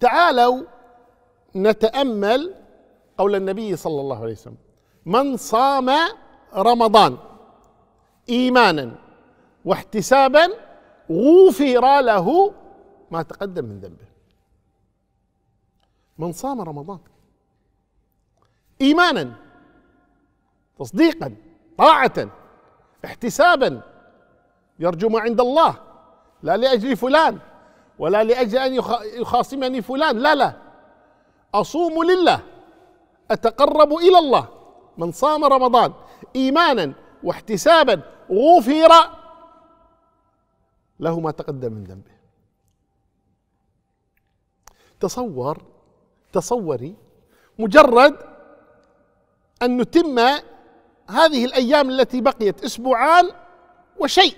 تعالوا نتامل قول النبي صلى الله عليه وسلم من صام رمضان ايمانا واحتسابا غفر له ما تقدم من ذنبه من صام رمضان ايمانا تصديقا طاعه احتسابا يرجو ما عند الله لا لاجل فلان ولا لأجل أن يخاصمني فلان لا لا أصوم لله أتقرب إلى الله من صام رمضان إيمانا واحتسابا غفر له ما تقدم من ذنبه تصور تصوري مجرد أن نتم هذه الأيام التي بقيت أسبوعان وشيء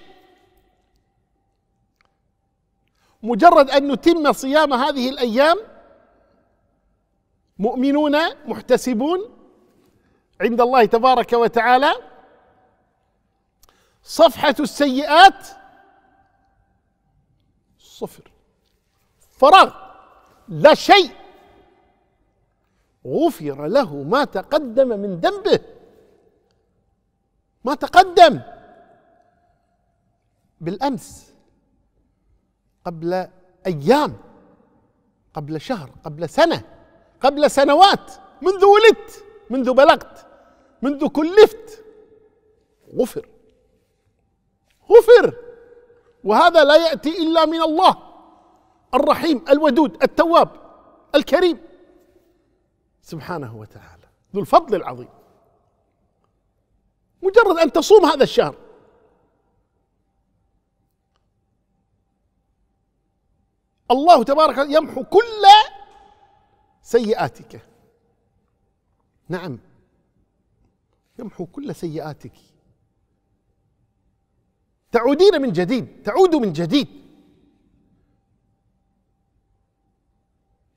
مجرد ان نتم صيام هذه الايام مؤمنون محتسبون عند الله تبارك وتعالى صفحه السيئات صفر فراغ لا شيء غفر له ما تقدم من ذنبه ما تقدم بالامس قبل ايام قبل شهر قبل سنه قبل سنوات منذ ولدت منذ بلغت منذ كلفت غفر غفر وهذا لا ياتي الا من الله الرحيم الودود التواب الكريم سبحانه وتعالى ذو الفضل العظيم مجرد ان تصوم هذا الشهر الله تبارك يمحو كل سيئاتك نعم يمحو كل سيئاتك تعودين من جديد تعود من جديد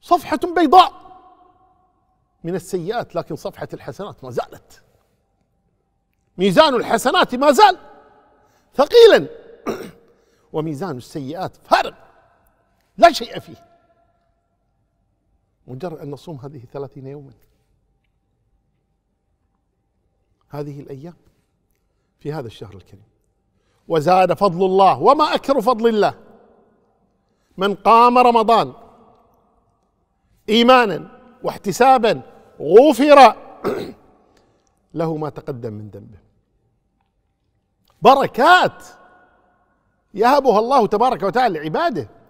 صفحة بيضاء من السيئات لكن صفحة الحسنات ما زالت ميزان الحسنات ما زال ثقيلا وميزان السيئات فارغ لا شيء فيه مجرد أن نصوم هذه الثلاثين يوما هذه الأيام في هذا الشهر الكريم وزاد فضل الله وما أكثر فضل الله من قام رمضان إيمانا واحتسابا غفر له ما تقدم من ذنبه بركات يهبها الله تبارك وتعالى لعباده